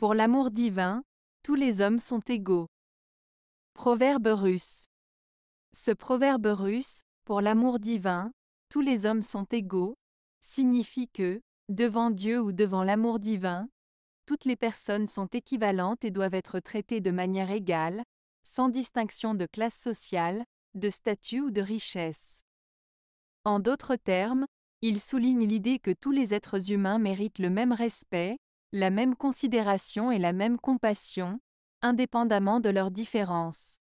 Pour l'amour divin, tous les hommes sont égaux. Proverbe russe. Ce proverbe russe, pour l'amour divin, tous les hommes sont égaux, signifie que, devant Dieu ou devant l'amour divin, toutes les personnes sont équivalentes et doivent être traitées de manière égale, sans distinction de classe sociale, de statut ou de richesse. En d'autres termes, il souligne l'idée que tous les êtres humains méritent le même respect, la même considération et la même compassion, indépendamment de leurs différences.